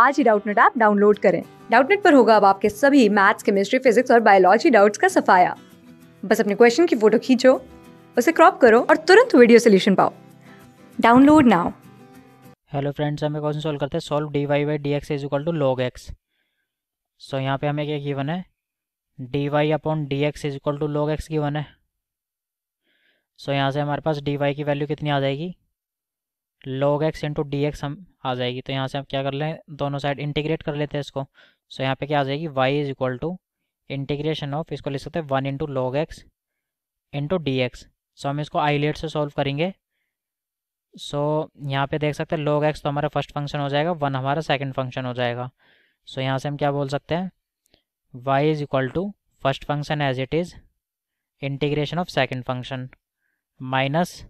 आज ही Doubtnut app download करें डाउटनेट पर होगा अब आपके सभी मैथ्स केमिस्ट्री फिजिक्स और बायोलॉजी डाउट्स का सफाया बस अपने क्वेश्चन की फोटो खींचो उसे क्रॉप करो और तुरंत वीडियो सोल्यूशन पाओ डाउनलोड नाउ हेलो फ्रेंड्स हमें क्वेश्चन सॉल्व करते हैं solve d y by d x is equal to log x so यहाँ पे हमें क्या गिवन है d y upon d x is equal to log x given है सो so, यहाँ से हमारे पास डी वाई की वैल्यू कितनी आ जाएगी log x into d x हम आ जाएगी तो यहाँ से हम क्या कर लें दोनों साइड इंटीग्रेट कर लेते हैं इसको सो यहाँ पे क्या आ जाएगी y is equal to integration of इसको लिख सकते हैं one into log x into d x so हम इसको आईलेट से सॉल्व करेंगे सो so, यहाँ पे देख सकते हैं लॉग एक्स तो हमारा फर्स्ट फंक्शन हो जाएगा वन हमारा सेकेंड फंक्शन हो जाएगा सो so, यहाँ से हम क्या बोल सकते हैं y is equal to first function as it is integration of second function minus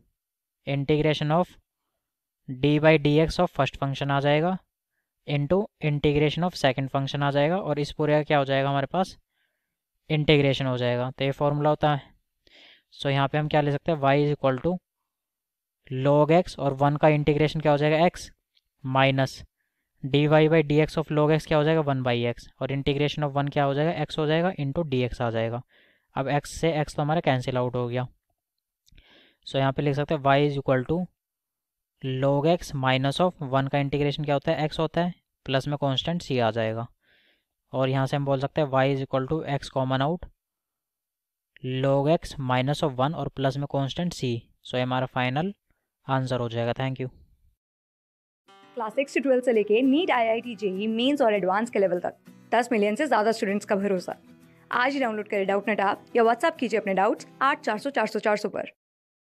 integration of d by d x of first function आ जाएगा into integration of second function आ जाएगा और इस पूरे का क्या हो जाएगा हमारे पास इंटीग्रेशन हो जाएगा तो ये फॉर्मूला होता है सो so, यहाँ पे हम क्या ले सकते हैं y is equal to log x और वन का इंटीग्रेशन क्या हो जाएगा x minus d y by d x of log x क्या हो जाएगा वन बाई एक्स और इंटीग्रेशन ऑफ वन क्या हो जाएगा एक्स हो जाएगा इंटू डी एक्स आ जाएगा अब एक्स से एक्स तो हमारा कैंसिल आउट हो गया सो so, यहाँ पे लिख सकते हैं y is equal to log x minus of one का इंटीग्रेशन क्या होता है एक्स होता है प्लस में कांस्टेंट सी आ जाएगा और यहाँ से हम बोल सकते हैं y is equal to x common out log x minus of one और प्लस में कांस्टेंट सी सो ये हमारा फाइनल आंसर हो जाएगा थैंक यू क्लास सिक्स से ट्वेल्थ से लेके NEET I I T JEE mains और एडवांस के लेवल तक दस मिलियन से ज़्यादा स्टूडेंट्स का भरोसा आज ही डाउनलोड करें डाउट नेट आप या व्हाट्सअप कीजिए अपने डाउट्स आठ चार सौ चार सौ चार सौ पर